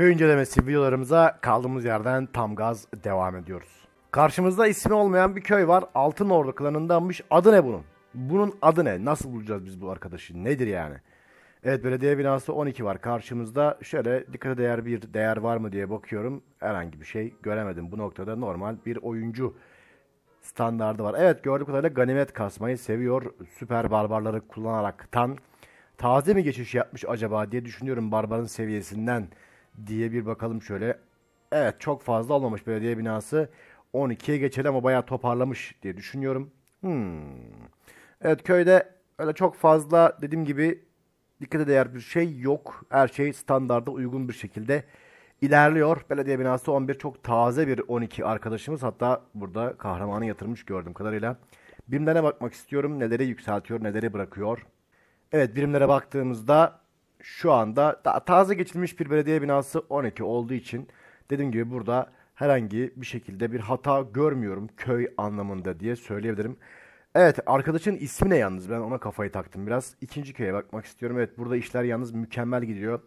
Köy incelemesi videolarımıza kaldığımız yerden tam gaz devam ediyoruz. Karşımızda ismi olmayan bir köy var. Altınordu klanındanmış. Adı ne bunun? Bunun adı ne? Nasıl bulacağız biz bu arkadaşı? Nedir yani? Evet belediye binası 12 var karşımızda. Şöyle dikkate değer bir değer var mı diye bakıyorum. Herhangi bir şey göremedim. Bu noktada normal bir oyuncu standardı var. Evet gördük kadarıyla ganimet kasmayı seviyor. Süper barbarları kullanaraktan taze mi geçiş yapmış acaba diye düşünüyorum barbarın seviyesinden diye bir bakalım şöyle. Evet çok fazla olmamış belediye binası. 12'ye geçeli ama bayağı toparlamış diye düşünüyorum. Hmm. Evet köyde öyle çok fazla dediğim gibi dikkate değer bir şey yok. Her şey standarda uygun bir şekilde ilerliyor. Belediye binası 11 çok taze bir 12 arkadaşımız. Hatta burada kahramanı yatırmış gördüğüm kadarıyla. Birimlere bakmak istiyorum. Neleri yükseltiyor, neleri bırakıyor. Evet birimlere baktığımızda şu anda daha taze geçilmiş bir belediye binası 12 olduğu için dediğim gibi burada herhangi bir şekilde bir hata görmüyorum köy anlamında diye söyleyebilirim. Evet arkadaşın ismi ne yalnız ben ona kafayı taktım biraz. ikinci köye bakmak istiyorum. Evet burada işler yalnız mükemmel gidiyor.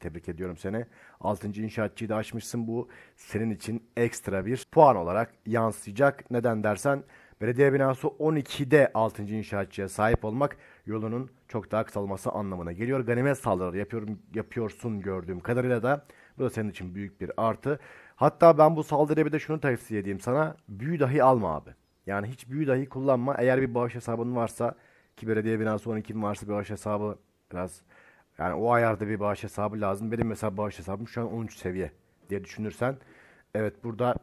Tebrik ediyorum seni. altıncı inşaatçıyı da açmışsın bu senin için ekstra bir puan olarak yansıyacak. Neden dersen belediye binası 12'de altıncı inşaatçıya sahip olmak yolunun çok daha kısalması anlamına geliyor. Ganimet saldırıları yapıyorum, yapıyorsun gördüğüm kadarıyla da bu da senin için büyük bir artı. Hatta ben bu saldırıya bir de şunu tavsiye edeyim sana. Büyü dahi alma abi. Yani hiç büyü dahi kullanma. Eğer bir bağış hesabın varsa ki belediye binası 12 varsa bir bağış hesabı biraz yani o ayarda bir bağış hesabı lazım. Benim mesela bağış hesabım şu an 13 seviye diye düşünürsen evet burada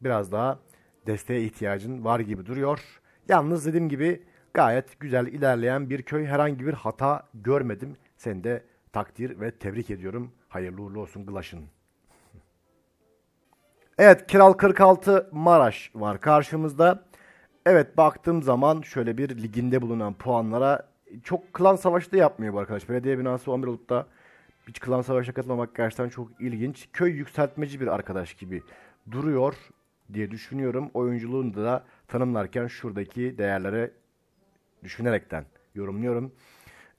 biraz daha desteğe ihtiyacın var gibi duruyor. Yalnız dediğim gibi gayet güzel ilerleyen bir köy. Herhangi bir hata görmedim. Seni de takdir ve tebrik ediyorum. Hayırlı uğurlu olsun Glaş'ın. Evet Kiral 46 Maraş var karşımızda. Evet baktığım zaman şöyle bir liginde bulunan puanlara çok klan savaşı da yapmıyor bu arkadaş. Belediye binası 11 olup da hiç klan savaşına katılmamak gerçekten çok ilginç. Köy yükseltmeci bir arkadaş gibi duruyor diye düşünüyorum. Oyunculuğunu da tanımlarken şuradaki değerlere düşünerekten yorumluyorum.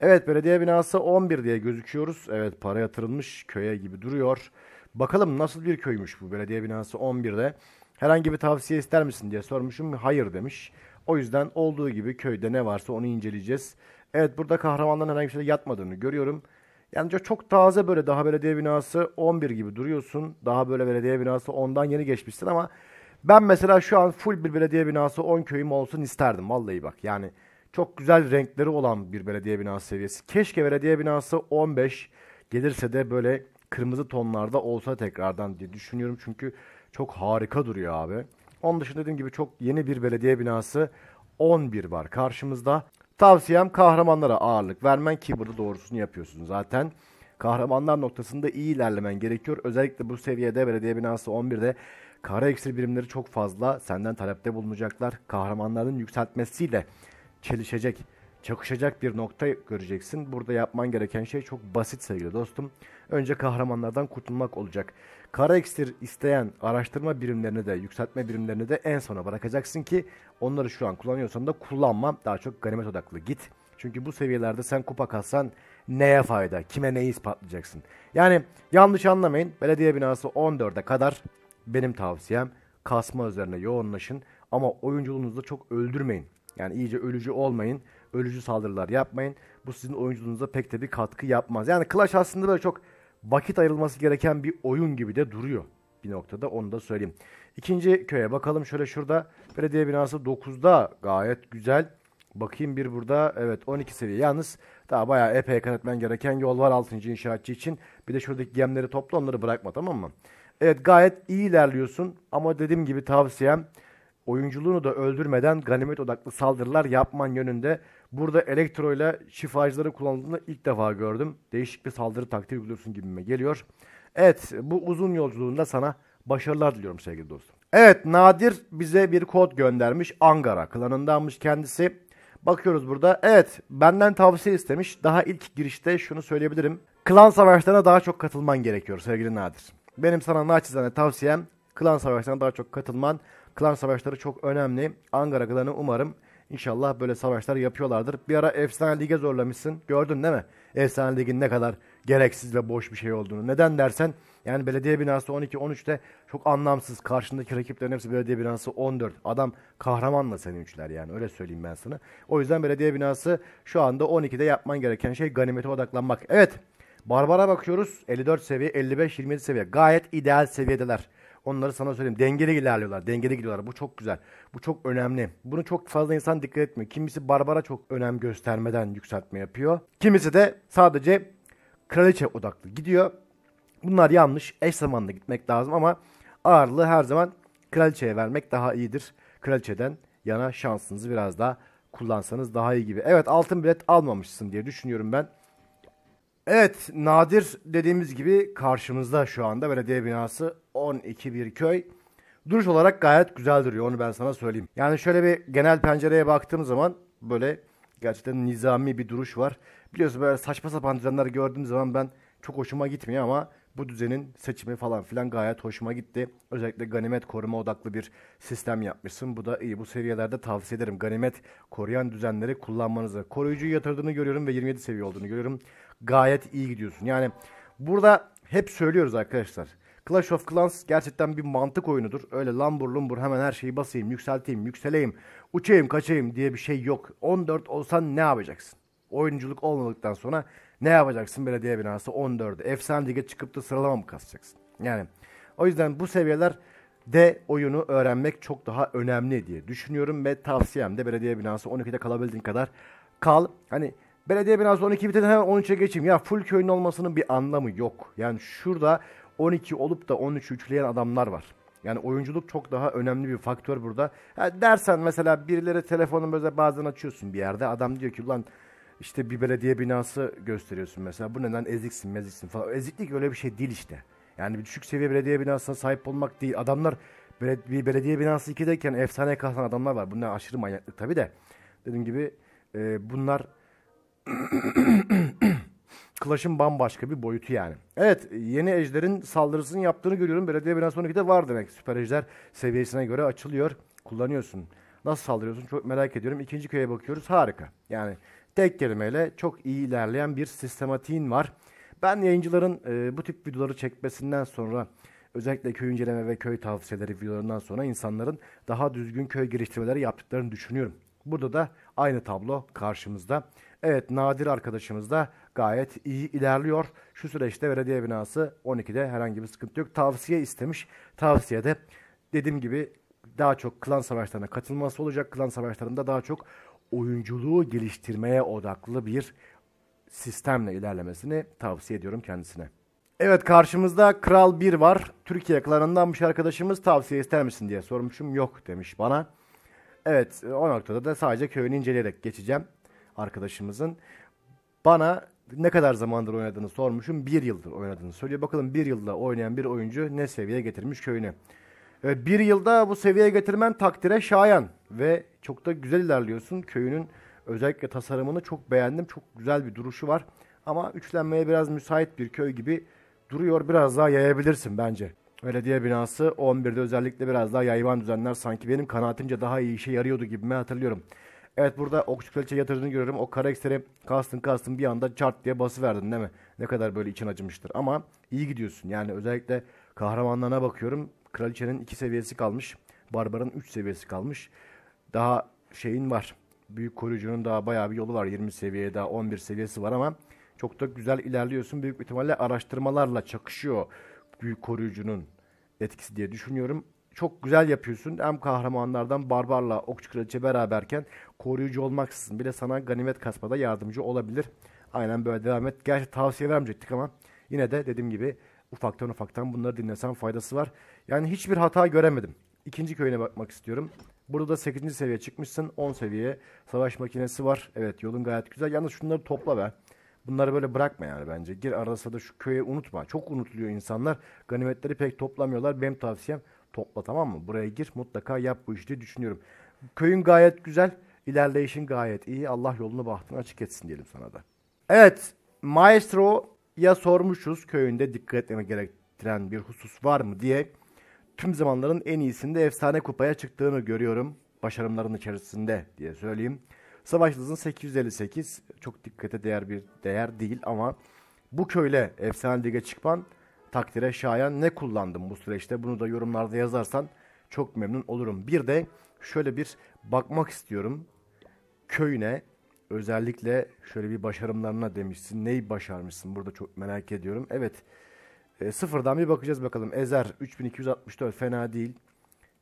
Evet belediye binası 11 diye gözüküyoruz. Evet para yatırılmış köye gibi duruyor. Bakalım nasıl bir köymüş bu belediye binası 11'de. Herhangi bir tavsiye ister misin diye sormuşum. Hayır demiş. O yüzden olduğu gibi köyde ne varsa onu inceleyeceğiz. Evet burada kahramanların herhangi bir şeyde yatmadığını görüyorum. Yani çok taze böyle daha belediye binası 11 gibi duruyorsun. Daha böyle belediye binası 10'dan yeni geçmişsin ama ben mesela şu an full bir belediye binası 10 köyüm olsun isterdim. Vallahi bak yani çok güzel renkleri olan bir belediye binası seviyesi. Keşke belediye binası 15 gelirse de böyle kırmızı tonlarda olsa tekrardan diye düşünüyorum. Çünkü çok harika duruyor abi. Onun dışında dediğim gibi çok yeni bir belediye binası 11 var karşımızda. Tavsiyem kahramanlara ağırlık vermen ki burada doğrusunu yapıyorsun zaten. Kahramanlar noktasında iyi ilerlemen gerekiyor. Özellikle bu seviyede belediye binası 11'de kara eksil birimleri çok fazla senden talepte bulunacaklar. Kahramanların yükseltmesiyle çelişecek, çakışacak bir nokta göreceksin. Burada yapman gereken şey çok basit sevgili dostum. Önce kahramanlardan kurtulmak olacak. Kara ekstir isteyen araştırma birimlerini de, yükseltme birimlerini de en sona bırakacaksın ki onları şu an kullanıyorsan da kullanma. Daha çok ganimet odaklı git. Çünkü bu seviyelerde sen kupa kalsan neye fayda, kime neyi ispatlayacaksın? Yani yanlış anlamayın. Belediye binası 14'e kadar benim tavsiyem kasma üzerine yoğunlaşın ama oyunculuğunuzu çok öldürmeyin. Yani iyice ölücü olmayın. Ölücü saldırılar yapmayın. Bu sizin oyunculuğunuza pek de bir katkı yapmaz. Yani Clash aslında böyle çok vakit ayrılması gereken bir oyun gibi de duruyor bir noktada onu da söyleyeyim. İkinci köye bakalım şöyle şurada belediye binası 9'da gayet güzel. Bakayım bir burada evet 12 seviye yalnız daha bayağı epey kanatman gereken yol var 6. inşaatçı için. Bir de şuradaki gemleri topla onları bırakma tamam mı? Evet gayet iyi ilerliyorsun ama dediğim gibi tavsiyem oyunculuğunu da öldürmeden ganimet odaklı saldırılar yapman yönünde. Burada elektro ile şifacıları kullandığını ilk defa gördüm. Değişik bir saldırı taktiği uyguluyorsun gibime geliyor. Evet bu uzun yolculuğunda sana başarılar diliyorum sevgili dostum. Evet Nadir bize bir kod göndermiş. Angara klanındanmış kendisi. Bakıyoruz burada. Evet benden tavsiye istemiş. Daha ilk girişte şunu söyleyebilirim. Klan savaşlarına daha çok katılman gerekiyor sevgili Nadir. Benim sana naçizane tavsiyem klan savaşlarına daha çok katılman. Klan savaşları çok önemli. Ankara klanı umarım inşallah böyle savaşlar yapıyorlardır. Bir ara Efsane Lig'e zorlamışsın. Gördün değil mi? Efsane Lig'in ne kadar gereksiz ve boş bir şey olduğunu. Neden dersen yani belediye binası 12-13'te çok anlamsız. Karşındaki rakiplerin hepsi belediye binası 14. Adam kahramanla seni üçler yani öyle söyleyeyim ben sana. O yüzden belediye binası şu anda 12'de yapman gereken şey ganimete odaklanmak. Evet Barbara bakıyoruz. 54 seviye, 55, 27 seviye. Gayet ideal seviyedeler. Onları sana söyleyeyim. Dengeli ilerliyorlar. Dengeli gidiyorlar. Bu çok güzel. Bu çok önemli. Bunu çok fazla insan dikkat etmiyor. Kimisi Barbara çok önem göstermeden yükseltme yapıyor. Kimisi de sadece kraliçe odaklı gidiyor. Bunlar yanlış. Eş zamanlı gitmek lazım ama ağırlığı her zaman kraliçeye vermek daha iyidir. Kraliçeden yana şansınızı biraz daha kullansanız daha iyi gibi. Evet altın bilet almamışsın diye düşünüyorum ben. Evet Nadir dediğimiz gibi karşımızda şu anda belediye binası 12 bir köy. Duruş olarak gayet güzel duruyor onu ben sana söyleyeyim. Yani şöyle bir genel pencereye baktığım zaman böyle gerçekten nizami bir duruş var. Biliyorsun böyle saçma sapan düzenler gördüğüm zaman ben çok hoşuma gitmiyor ama bu düzenin seçimi falan filan gayet hoşuma gitti. Özellikle ganimet koruma odaklı bir sistem yapmışsın. Bu da iyi. Bu seviyelerde tavsiye ederim. Ganimet koruyan düzenleri kullanmanızı. Koruyucu yatırdığını görüyorum ve 27 seviye olduğunu görüyorum gayet iyi gidiyorsun. Yani burada hep söylüyoruz arkadaşlar. Clash of Clans gerçekten bir mantık oyunudur. Öyle lambur lumbur hemen her şeyi basayım, yükselteyim, yükseleyim, uçayım, kaçayım diye bir şey yok. 14 olsan ne yapacaksın? Oyunculuk olmadıktan sonra ne yapacaksın belediye binası 14'ü? Efsane lige çıkıp da sıralama mı kasacaksın? Yani o yüzden bu seviyeler de oyunu öğrenmek çok daha önemli diye düşünüyorum ve tavsiyem de belediye binası 12'de kalabildiğin kadar kal. Hani Belediye binası 12 bitirdi hemen 13'e geçeyim. Ya full köyün olmasının bir anlamı yok. Yani şurada 12 olup da 13 üçleyen adamlar var. Yani oyunculuk çok daha önemli bir faktör burada. Ha, dersen mesela birileri telefonu böyle bazen açıyorsun bir yerde. Adam diyor ki lan işte bir belediye binası gösteriyorsun mesela. Bu neden eziksin meziksin falan. Eziklik öyle bir şey değil işte. Yani bir düşük seviye belediye binasına sahip olmak değil. Adamlar bir belediye binası 2'deyken efsane kalan adamlar var. Bunlar aşırı manyaklık tabii de. Dediğim gibi e, bunlar Clash'ın bambaşka bir boyutu yani. Evet yeni ejderin saldırısını yaptığını görüyorum. Belediye biraz sonraki de var demek. Süper ejder seviyesine göre açılıyor. Kullanıyorsun. Nasıl saldırıyorsun çok merak ediyorum. İkinci köye bakıyoruz. Harika. Yani tek kelimeyle çok iyi ilerleyen bir sistematiğin var. Ben yayıncıların e, bu tip videoları çekmesinden sonra özellikle köy inceleme ve köy tavsiyeleri videolarından sonra insanların daha düzgün köy geliştirmeleri yaptıklarını düşünüyorum. Burada da aynı tablo karşımızda. Evet Nadir arkadaşımız da gayet iyi ilerliyor. Şu süreçte belediye binası 12'de herhangi bir sıkıntı yok. Tavsiye istemiş. Tavsiye de, dediğim gibi daha çok klan savaşlarına katılması olacak. Klan savaşlarında daha çok oyunculuğu geliştirmeye odaklı bir sistemle ilerlemesini tavsiye ediyorum kendisine. Evet karşımızda Kral 1 var. Türkiye klanındanmış arkadaşımız tavsiye ister misin diye sormuşum. Yok demiş bana. Evet o noktada da sadece köyünü inceleyerek geçeceğim arkadaşımızın. Bana ne kadar zamandır oynadığını sormuşum. Bir yıldır oynadığını söylüyor. Bakalım bir yılda oynayan bir oyuncu ne seviyeye getirmiş köyünü. Evet, bir yılda bu seviyeye getirmen takdire şayan. Ve çok da güzel ilerliyorsun. Köyünün özellikle tasarımını çok beğendim. Çok güzel bir duruşu var. Ama üçlenmeye biraz müsait bir köy gibi duruyor. Biraz daha yayabilirsin bence. Belediye binası 11'de özellikle biraz daha yayvan düzenler sanki benim kanaatimce daha iyi işe yarıyordu gibi gibime hatırlıyorum. Evet burada okçu kraliçe yatırdığını görüyorum. O kara ekseri kastın kastın bir anda çart diye basıverdin değil mi? Ne kadar böyle için acımıştır. Ama iyi gidiyorsun. Yani özellikle kahramanlarına bakıyorum. Kraliçenin 2 seviyesi kalmış. Barbar'ın 3 seviyesi kalmış. Daha şeyin var. Büyük koruyucunun daha bayağı bir yolu var. 20 seviyeye daha 11 seviyesi var ama çok da güzel ilerliyorsun. Büyük ihtimalle araştırmalarla çakışıyor büyük koruyucunun etkisi diye düşünüyorum çok güzel yapıyorsun. Hem kahramanlardan Barbar'la Okçu Kraliçe beraberken koruyucu olmaksızın bile sana ganimet kasmada yardımcı olabilir. Aynen böyle devam et. Gerçi tavsiye vermeyecektik ama yine de dediğim gibi ufaktan ufaktan bunları dinlesen faydası var. Yani hiçbir hata göremedim. İkinci köyüne bakmak istiyorum. Burada da 8. seviye çıkmışsın. 10 seviye savaş makinesi var. Evet yolun gayet güzel. Yalnız şunları topla be. Bunları böyle bırakma yani bence. Gir arasa da şu köye unutma. Çok unutuluyor insanlar. Ganimetleri pek toplamıyorlar. Benim tavsiyem topla tamam mı? Buraya gir mutlaka yap bu işi diye düşünüyorum. Köyün gayet güzel. ilerleyişin gayet iyi. Allah yolunu bahtını açık etsin diyelim sana da. Evet. Maestro'ya sormuşuz köyünde dikkat etmeme gerektiren bir husus var mı diye. Tüm zamanların en iyisinde efsane kupaya çıktığını görüyorum. Başarımların içerisinde diye söyleyeyim. Savaş hızın 858 çok dikkate değer bir değer değil ama bu köyle efsane lige çıkman takdire şayan ne kullandım bu süreçte? Bunu da yorumlarda yazarsan çok memnun olurum. Bir de şöyle bir bakmak istiyorum. Köyüne özellikle şöyle bir başarımlarına demişsin. Neyi başarmışsın? Burada çok merak ediyorum. Evet. E, sıfırdan bir bakacağız bakalım. Ezer 3264 fena değil.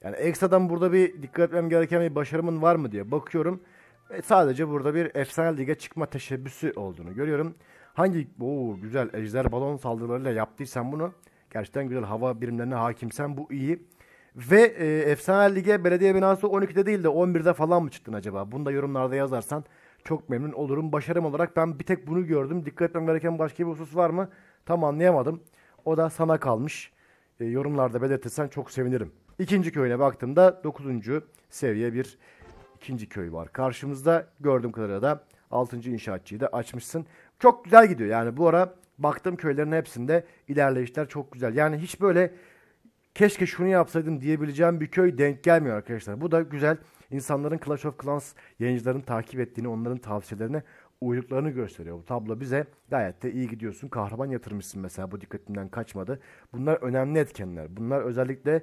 Yani ekstradan burada bir dikkat etmem gereken bir başarımın var mı diye bakıyorum. E, sadece burada bir efsane lige çıkma teşebbüsü olduğunu görüyorum. Hangi o güzel ejder balon saldırılarıyla yaptıysan bunu gerçekten güzel hava birimlerine hakimsen bu iyi. Ve e, Efsane Lig'e belediye binası 12'de değil de 11'de falan mı çıktın acaba? Bunu da yorumlarda yazarsan çok memnun olurum. Başarım olarak ben bir tek bunu gördüm. Dikkat etmem gereken başka bir husus var mı? Tam anlayamadım. O da sana kalmış. E, yorumlarda belirtirsen çok sevinirim. İkinci köyüne baktığımda 9. seviye bir ikinci köy var. Karşımızda gördüğüm kadarıyla da 6. inşaatçıyı da açmışsın. Çok güzel gidiyor. Yani bu ara baktığım köylerin hepsinde ilerleyişler çok güzel. Yani hiç böyle keşke şunu yapsaydım diyebileceğim bir köy denk gelmiyor arkadaşlar. Bu da güzel. İnsanların Clash of Clans yayıncıların takip ettiğini, onların tavsiyelerine uyduklarını gösteriyor. Bu tablo bize gayet de iyi gidiyorsun. Kahraman yatırmışsın mesela bu dikkatimden kaçmadı. Bunlar önemli etkenler. Bunlar özellikle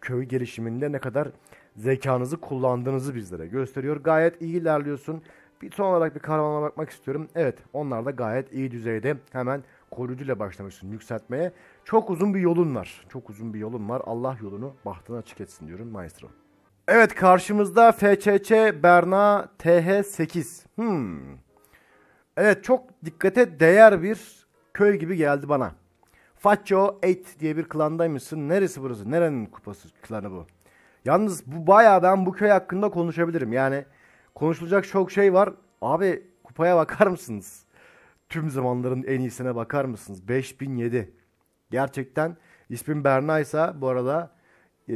köy gelişiminde ne kadar zekanızı kullandığınızı bizlere gösteriyor. Gayet iyi ilerliyorsun. Bir son olarak bir karavana bakmak istiyorum. Evet onlar da gayet iyi düzeyde. Hemen koruyucuyla başlamışsın yükseltmeye. Çok uzun bir yolun var. Çok uzun bir yolun var. Allah yolunu bahtına açık etsin diyorum maestro. Evet karşımızda FÇÇ Berna TH8. Hmm. Evet çok dikkate değer bir köy gibi geldi bana. Faccio 8 diye bir klandaymışsın. Neresi burası? Nerenin kupası klanı bu? Yalnız bu bayağı ben bu köy hakkında konuşabilirim. Yani Konuşulacak çok şey var. Abi kupaya bakar mısınız? Tüm zamanların en iyisine bakar mısınız? 5007. Gerçekten ismin Berna ise bu arada e,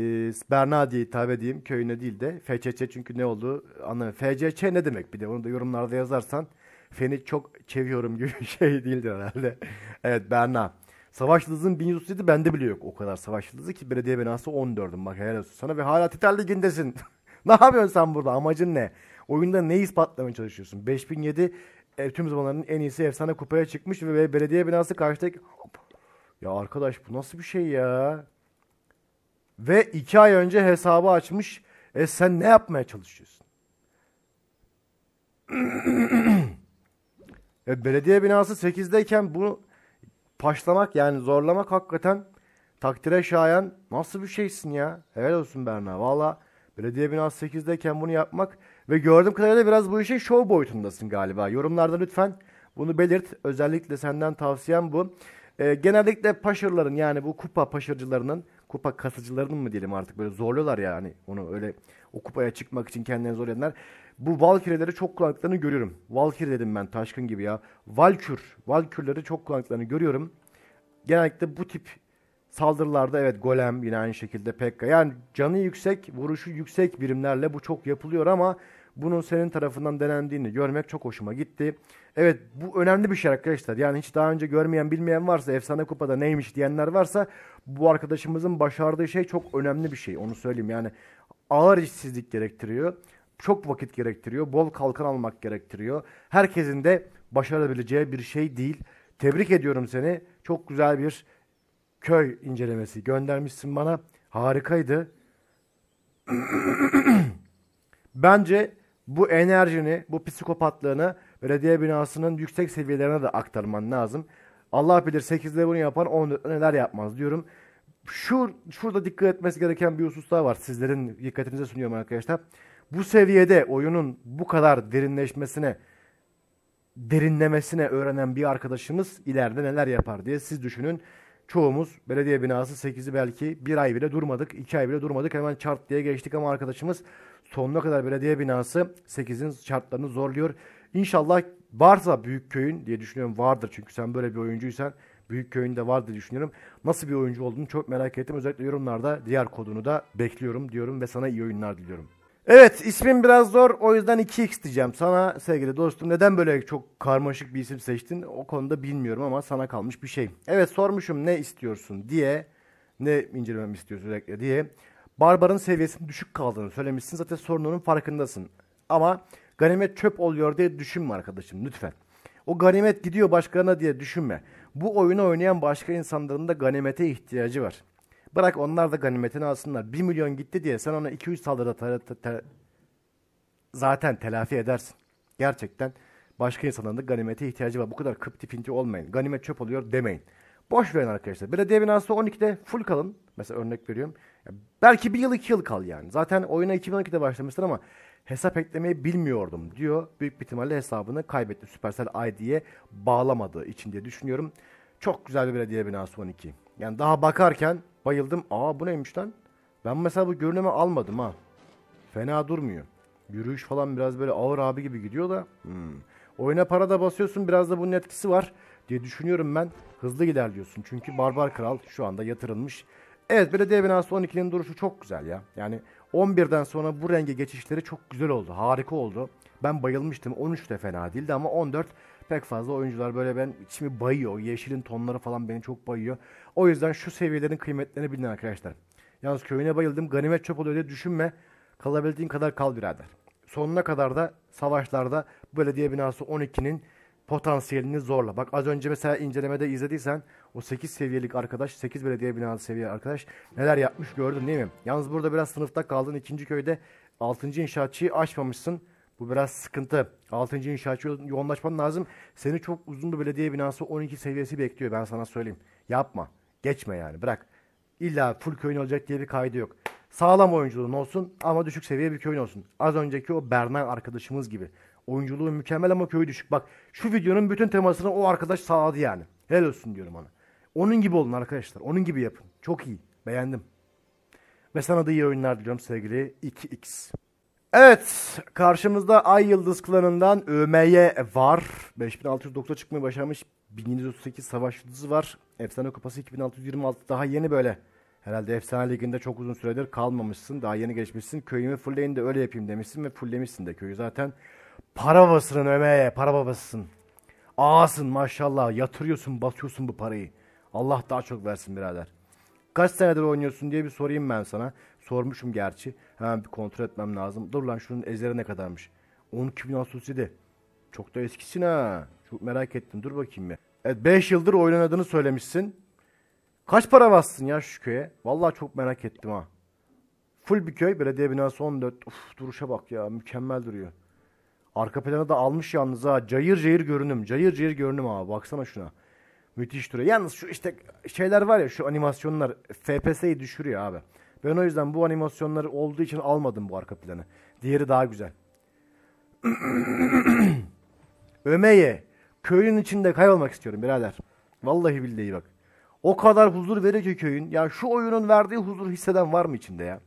Berna diye hitap edeyim köyüne değil de FCC çünkü ne oldu anlamıyorum. FCC ne demek bir de onu da yorumlarda yazarsan feni çok çeviyorum gibi bir şey değildir herhalde. evet Berna. Savaş Yıldız'ın 1137 bende bile yok o kadar Savaş Yıldız'ı ki belediye binası 14'üm bak helal olsun sana ve hala Titel Ligi'ndesin. ne yapıyorsun sen burada amacın ne? Oyunda ne ispatlamaya çalışıyorsun? 5007 e, tüm zamanların en iyisi efsane kupaya çıkmış ve belediye binası karşıdaki... Ya arkadaş bu nasıl bir şey ya? Ve iki ay önce hesabı açmış. E sen ne yapmaya çalışıyorsun? e, belediye binası 8'deyken bu paşlamak yani zorlamak hakikaten takdire şayan nasıl bir şeysin ya? Helal olsun Berna. Vallahi. Belediye binası 8'deyken bunu yapmak ve gördüğüm kadarıyla biraz bu işin şov boyutundasın galiba. Yorumlarda lütfen bunu belirt. Özellikle senden tavsiyem bu. Ee, genellikle paşırların yani bu kupa paşırcılarının, kupa kasıcılarının mı diyelim artık böyle zorluyorlar yani onu öyle o kupaya çıkmak için kendilerini zorlayanlar. Bu Valkyrie'leri çok kullandıklarını görüyorum. Valkyrie dedim ben Taşkın gibi ya. Valkür, Valkürleri çok kullandıklarını görüyorum. Genellikle bu tip Saldırılarda evet Golem yine aynı şekilde Pekka. Yani canı yüksek, vuruşu yüksek birimlerle bu çok yapılıyor ama bunun senin tarafından denendiğini görmek çok hoşuma gitti. Evet bu önemli bir şey arkadaşlar. Yani hiç daha önce görmeyen bilmeyen varsa efsane kupada neymiş diyenler varsa bu arkadaşımızın başardığı şey çok önemli bir şey. Onu söyleyeyim yani ağır işsizlik gerektiriyor. Çok vakit gerektiriyor. Bol kalkan almak gerektiriyor. Herkesin de başarabileceği bir şey değil. Tebrik ediyorum seni. Çok güzel bir köy incelemesi göndermişsin bana. Harikaydı. Bence bu enerjini, bu psikopatlığını belediye binasının yüksek seviyelerine de aktarman lazım. Allah bilir 8'de bunu yapan 14'te neler yapmaz diyorum. Şu şurada dikkat etmesi gereken bir husus daha var. Sizlerin dikkatinize sunuyorum arkadaşlar. Bu seviyede oyunun bu kadar derinleşmesine, derinlemesine öğrenen bir arkadaşımız ileride neler yapar diye siz düşünün çoğumuz belediye binası 8'i belki bir ay bile durmadık, iki ay bile durmadık. Hemen çarp diye geçtik ama arkadaşımız sonuna kadar belediye binası 8'in şartlarını zorluyor. İnşallah varsa büyük köyün diye düşünüyorum vardır çünkü sen böyle bir oyuncuysan büyük köyünde vardır düşünüyorum. Nasıl bir oyuncu olduğunu çok merak ettim. Özellikle yorumlarda diğer kodunu da bekliyorum diyorum ve sana iyi oyunlar diliyorum. Evet ismin biraz zor o yüzden 2x diyeceğim sana sevgili dostum. Neden böyle çok karmaşık bir isim seçtin o konuda bilmiyorum ama sana kalmış bir şey. Evet sormuşum ne istiyorsun diye ne incelememi istiyorsun özellikle diye. Barbar'ın seviyesinin düşük kaldığını söylemişsin zaten sorununun farkındasın. Ama ganimet çöp oluyor diye düşünme arkadaşım lütfen. O ganimet gidiyor başkalarına diye düşünme. Bu oyunu oynayan başka insanların da ganimete ihtiyacı var. Bırak onlar da ganimetini alsınlar. 1 milyon gitti diye sen ona 2-3 saldırıda ter, ter, zaten telafi edersin. Gerçekten başka insanların da ganimete ihtiyacı var. Bu kadar kıp tipinti olmayın. Ganimet çöp oluyor demeyin. Boş verin arkadaşlar. Belediye binası 12'de full kalın. Mesela örnek veriyorum. Ya belki bir yıl iki yıl kal yani. Zaten oyuna 2012'de başlamıştın ama hesap eklemeyi bilmiyordum diyor. Büyük bir ihtimalle hesabını kaybetti. Supercell ID'ye bağlamadığı için diye düşünüyorum. Çok güzel bir belediye binası 12. Yani daha bakarken bayıldım. Aa bu neymiş lan? Ben mesela bu görünümü almadım ha. Fena durmuyor. Yürüyüş falan biraz böyle ağır abi gibi gidiyor da. Hmm. Oyuna para da basıyorsun biraz da bunun etkisi var diye düşünüyorum ben. Hızlı ilerliyorsun çünkü Barbar Kral şu anda yatırılmış. Evet belediye binası 12'nin duruşu çok güzel ya. Yani 11'den sonra bu renge geçişleri çok güzel oldu. Harika oldu. Ben bayılmıştım. 13 de fena değildi ama 14 pek fazla oyuncular böyle ben içimi bayıyor. Yeşilin tonları falan beni çok bayıyor. O yüzden şu seviyelerin kıymetlerini bilin arkadaşlar. Yalnız köyüne bayıldım. Ganimet çöp oluyor diye düşünme. Kalabildiğin kadar kal birader. Sonuna kadar da savaşlarda belediye binası 12'nin potansiyelini zorla. Bak az önce mesela incelemede izlediysen o 8 seviyelik arkadaş, 8 belediye binası seviye arkadaş neler yapmış gördün değil mi? Yalnız burada biraz sınıfta kaldın. ikinci köyde 6. inşaatçıyı açmamışsın. Bu biraz sıkıntı. 6. inşaatçı yoğunlaşman lazım. Seni çok uzun bir belediye binası 12 seviyesi bekliyor ben sana söyleyeyim. Yapma. Geçme yani bırak. İlla full köyün olacak diye bir kaydı yok. Sağlam oyunculuğun olsun ama düşük seviye bir köyün olsun. Az önceki o Berna arkadaşımız gibi. Oyunculuğu mükemmel ama köyü düşük. Bak şu videonun bütün temasını o arkadaş sağladı yani. Helal olsun diyorum ona. Onun gibi olun arkadaşlar. Onun gibi yapın. Çok iyi. Beğendim. Ve sana da iyi oyunlar diliyorum sevgili 2X. Evet karşımızda Ay Yıldız klanından ÖMY var. 5609'a çıkmayı başarmış 1738 savaş yıldızı var. Efsane kupası 2626 daha yeni böyle. Herhalde Efsane Ligi'nde çok uzun süredir kalmamışsın. Daha yeni geçmişsin. Köyümü fullleyin de öyle yapayım demişsin ve fulllemişsin de köyü zaten. Para babasının ÖMY para babasısın. Ağasın maşallah yatırıyorsun basıyorsun bu parayı. Allah daha çok versin birader. Kaç senedir oynuyorsun diye bir sorayım ben sana. Sormuşum gerçi. Hemen bir kontrol etmem lazım. Dur lan şunun ezeri ne kadarmış. 12 bin Çok da eskisin ha. Çok merak ettim. Dur bakayım bir. Evet 5 yıldır oynanadığını söylemişsin. Kaç para bastın ya şu köye? Vallahi çok merak ettim ha. Full bir köy. Belediye binası 14. Uf duruşa bak ya. Mükemmel duruyor. Arka planı da almış yalnız ha. Cayır cayır görünüm. Cayır cayır görünüm abi. Baksana şuna. Müthiş duruyor. Yalnız şu işte şeyler var ya şu animasyonlar FPS'yi düşürüyor abi. Ben o yüzden bu animasyonları olduğu için almadım bu arka planı. Diğeri daha güzel. Ömeye köyün içinde kaybolmak istiyorum birader. Vallahi billahi bak. O kadar huzur veriyor ki köyün. Ya şu oyunun verdiği huzur hisseden var mı içinde ya?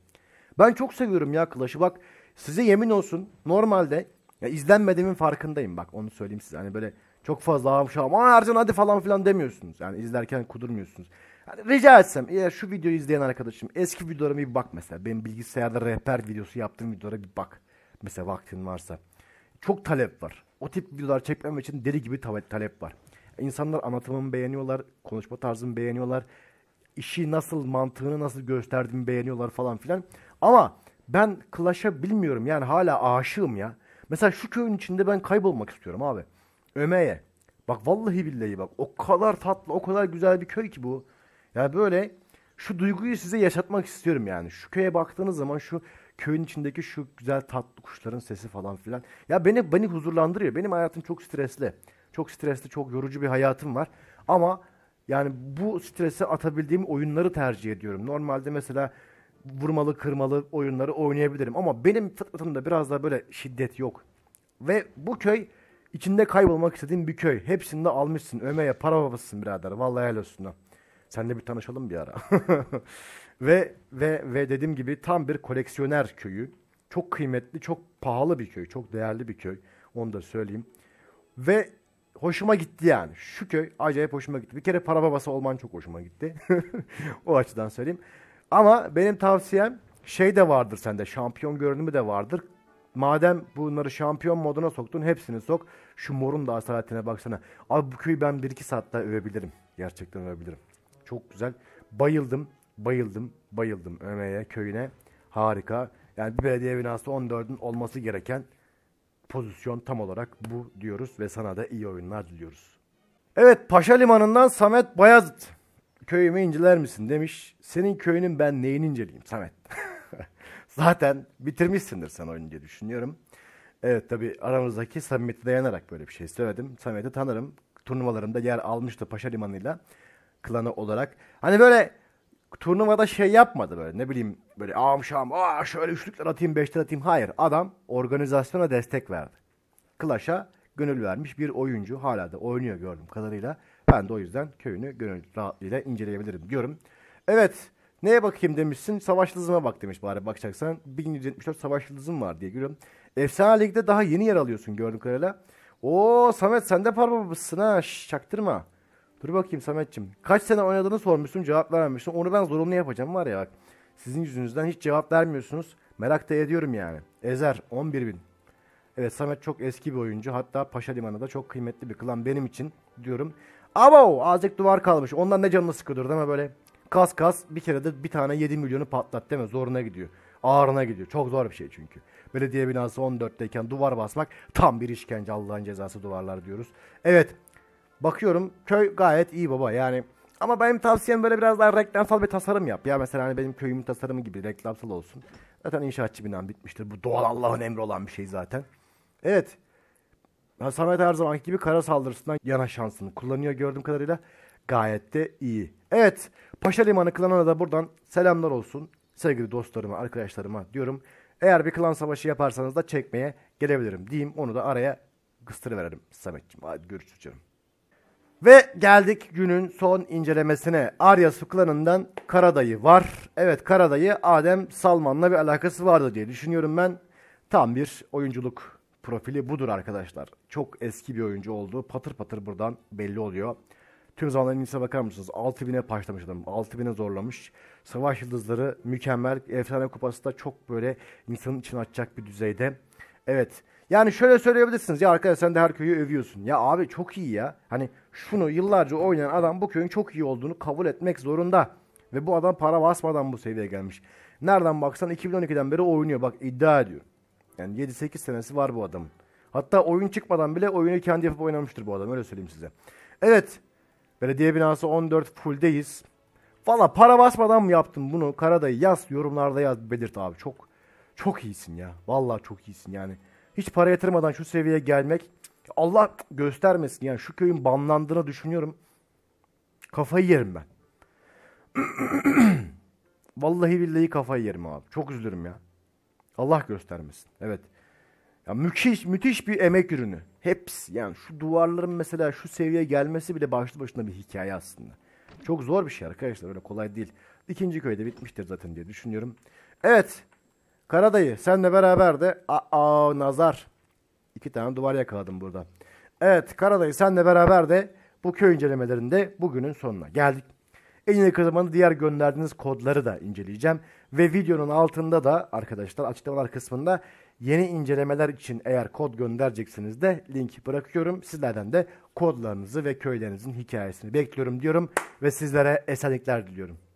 Ben çok seviyorum ya Clash'ı. Bak size yemin olsun normalde ya izlenmediğimin farkındayım bak onu söyleyeyim size. Hani böyle çok fazla hamşam. Aa Ercan hadi falan filan demiyorsunuz. Yani izlerken kudurmuyorsunuz rica etsem eğer şu videoyu izleyen arkadaşım eski videolarıma bir bak mesela. Benim bilgisayarda rehber videosu yaptığım videolara bir bak. Mesela vaktin varsa. Çok talep var. O tip videolar çekmem için deli gibi talep var. İnsanlar anlatımımı beğeniyorlar, konuşma tarzımı beğeniyorlar. işi nasıl, mantığını nasıl gösterdiğimi beğeniyorlar falan filan. Ama ben Clash'a bilmiyorum yani hala aşığım ya. Mesela şu köyün içinde ben kaybolmak istiyorum abi. Öme'ye. Bak vallahi billahi bak o kadar tatlı, o kadar güzel bir köy ki bu. Ya böyle şu duyguyu size yaşatmak istiyorum yani. Şu köye baktığınız zaman şu köyün içindeki şu güzel tatlı kuşların sesi falan filan. Ya beni beni huzurlandırıyor. Benim hayatım çok stresli. Çok stresli, çok yorucu bir hayatım var. Ama yani bu stresi atabildiğim oyunları tercih ediyorum. Normalde mesela vurmalı, kırmalı oyunları oynayabilirim. Ama benim fıtratımda biraz daha böyle şiddet yok. Ve bu köy içinde kaybolmak istediğim bir köy. Hepsini de almışsın. Öme'ye para babasısın birader. Vallahi helal olsun. Seninle bir tanışalım bir ara. ve ve ve dediğim gibi tam bir koleksiyoner köyü. Çok kıymetli, çok pahalı bir köy, çok değerli bir köy. Onu da söyleyeyim. Ve hoşuma gitti yani. Şu köy acayip hoşuma gitti. Bir kere para babası olman çok hoşuma gitti. o açıdan söyleyeyim. Ama benim tavsiyem şey de vardır sende. Şampiyon görünümü de vardır. Madem bunları şampiyon moduna soktun hepsini sok. Şu morun da asaletine baksana. Abi bu köyü ben bir iki saatte övebilirim. Gerçekten övebilirim. Çok güzel. Bayıldım, bayıldım, bayıldım Öme'ye, köyüne. Harika. Yani bir belediye binası 14'ün olması gereken pozisyon tam olarak bu diyoruz ve sana da iyi oyunlar diliyoruz. Evet Paşa Limanı'ndan Samet Bayazıt. Köyümü inceler misin demiş. Senin köyünün ben neyini inceleyeyim Samet. Zaten bitirmişsindir sen oyunu diye düşünüyorum. Evet tabi aramızdaki samimiyete dayanarak böyle bir şey söyledim. Samet'i tanırım. Turnuvalarında yer almıştı Paşa Limanı'yla klanı olarak. Hani böyle turnuvada şey yapmadı böyle ne bileyim böyle ağam şam aa şöyle üçlükler atayım beşler atayım. Hayır adam organizasyona destek verdi. Clash'a gönül vermiş bir oyuncu hala da oynuyor gördüm kadarıyla. Ben de o yüzden köyünü gönül rahatlığıyla inceleyebilirim diyorum. Evet neye bakayım demişsin savaş yıldızıma bak demiş bari bakacaksan 1174 savaş yıldızım var diye görüyorum. Efsane Lig'de daha yeni yer alıyorsun gördüm kadarıyla. Oo Samet sen de parmamışsın ha çaktırma Dur bakayım Sametçim. Kaç sene oynadığını sormuştum cevap vermemiştim. Onu ben zorunlu yapacağım var ya bak. Sizin yüzünüzden hiç cevap vermiyorsunuz. Merak da ediyorum yani. Ezer 11 bin. Evet Samet çok eski bir oyuncu. Hatta Paşa da çok kıymetli bir klan benim için diyorum. ama o azıcık duvar kalmış. Ondan ne canını sıkıyordur değil mi böyle? Kas kas bir kere de bir tane 7 milyonu patlat değil mi? Zoruna gidiyor. Ağrına gidiyor. Çok zor bir şey çünkü. Belediye binası 14'teyken duvar basmak tam bir işkence Allah'ın cezası duvarlar diyoruz. Evet Bakıyorum köy gayet iyi baba yani. Ama benim tavsiyem böyle biraz daha reklamsal bir tasarım yap. Ya mesela hani benim köyümün tasarımı gibi reklamsal olsun. Zaten inşaatçı binan bitmiştir. Bu doğal Allah'ın emri olan bir şey zaten. Evet. Ya Samet her zamanki gibi kara saldırısından yana şansını kullanıyor gördüğüm kadarıyla. Gayet de iyi. Evet. Paşa Limanı klanına da buradan selamlar olsun. Sevgili dostlarıma, arkadaşlarıma diyorum. Eğer bir klan savaşı yaparsanız da çekmeye gelebilirim diyeyim. Onu da araya kıstırıverelim Samet'ciğim. Hadi görüşürüz canım. Ve geldik günün son incelemesine. Arya Suklan'ından Karadayı var. Evet Karadayı Adem Salman'la bir alakası vardı diye düşünüyorum ben. Tam bir oyunculuk profili budur arkadaşlar. Çok eski bir oyuncu oldu. Patır patır buradan belli oluyor. Tüm zamanların iyisine bakar mısınız? 6000'e başlamış adam. 6000'e zorlamış. Savaş Yıldızları mükemmel. Efsane Kupası da çok böyle insanın içini açacak bir düzeyde. Evet. Yani şöyle söyleyebilirsiniz. Ya arkadaş sen de her köyü övüyorsun. Ya abi çok iyi ya. Hani şunu yıllarca oynayan adam bu köyün çok iyi olduğunu kabul etmek zorunda. Ve bu adam para basmadan bu seviyeye gelmiş. Nereden baksan 2012'den beri oynuyor. Bak iddia ediyor. Yani 7-8 senesi var bu adamın. Hatta oyun çıkmadan bile oyunu kendi yapıp oynamıştır bu adam. Öyle söyleyeyim size. Evet. Belediye binası 14 fulldeyiz. Valla para basmadan mı yaptın bunu? Karadayı yaz. Yorumlarda yaz. Belirt abi. Çok çok iyisin ya. Valla çok iyisin yani. Hiç para yatırmadan şu seviyeye gelmek Allah göstermesin yani şu köyün banlandığını düşünüyorum. Kafayı yerim ben. Vallahi billahi kafayı yerim abi. Çok üzülürüm ya. Allah göstermesin. Evet. Ya müthiş müthiş bir emek ürünü. Hepsi yani şu duvarların mesela şu seviyeye gelmesi bile başlı başına bir hikaye aslında. Çok zor bir şey arkadaşlar öyle kolay değil. İkinci köyde bitmiştir zaten diye düşünüyorum. Evet. Karadayı senle beraber de aa nazar iki tane duvar yakaladım burada. Evet Karadayı senle beraber de bu köy incelemelerinde bugünün sonuna geldik. En yakın zamanda diğer gönderdiğiniz kodları da inceleyeceğim. Ve videonun altında da arkadaşlar açıklamalar kısmında yeni incelemeler için eğer kod göndereceksiniz de link bırakıyorum. Sizlerden de kodlarınızı ve köylerinizin hikayesini bekliyorum diyorum ve sizlere esenlikler diliyorum.